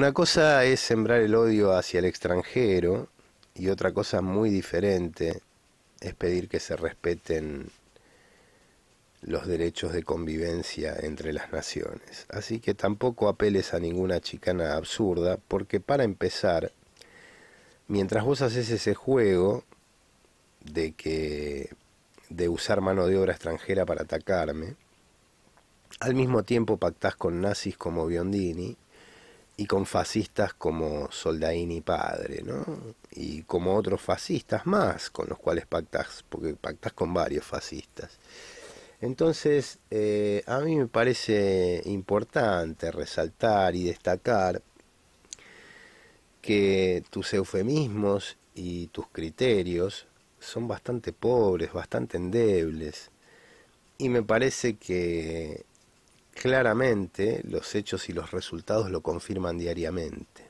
Una cosa es sembrar el odio hacia el extranjero y otra cosa muy diferente es pedir que se respeten los derechos de convivencia entre las naciones. Así que tampoco apeles a ninguna chicana absurda, porque para empezar, mientras vos haces ese juego de que de usar mano de obra extranjera para atacarme, al mismo tiempo pactás con nazis como Biondini y con fascistas como y padre, ¿no? Y como otros fascistas más con los cuales pactas, porque pactas con varios fascistas. Entonces, eh, a mí me parece importante resaltar y destacar que tus eufemismos y tus criterios son bastante pobres, bastante endebles, y me parece que Claramente, los hechos y los resultados lo confirman diariamente.